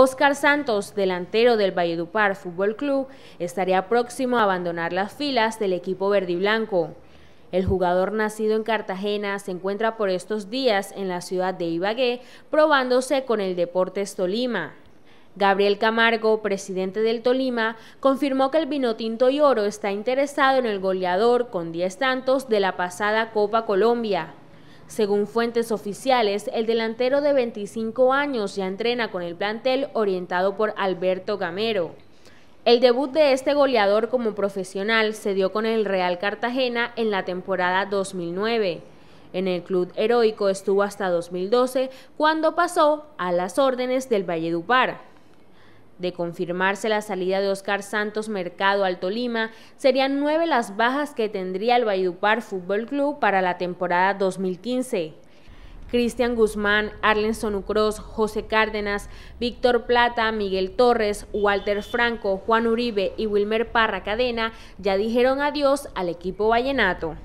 Oscar Santos, delantero del Valledupar Fútbol Club, estaría próximo a abandonar las filas del equipo verde y blanco. El jugador nacido en Cartagena se encuentra por estos días en la ciudad de Ibagué probándose con el Deportes Tolima. Gabriel Camargo, presidente del Tolima, confirmó que el Vinotinto y Oro está interesado en el goleador con 10 tantos de la pasada Copa Colombia. Según fuentes oficiales, el delantero de 25 años ya entrena con el plantel orientado por Alberto Gamero. El debut de este goleador como profesional se dio con el Real Cartagena en la temporada 2009. En el club heroico estuvo hasta 2012, cuando pasó a las órdenes del Valledupar. De confirmarse la salida de Oscar Santos Mercado al Tolima, serían nueve las bajas que tendría el Valledupar Fútbol Club para la temporada 2015. Cristian Guzmán, Arlenson Ucros, José Cárdenas, Víctor Plata, Miguel Torres, Walter Franco, Juan Uribe y Wilmer Parra Cadena ya dijeron adiós al equipo vallenato.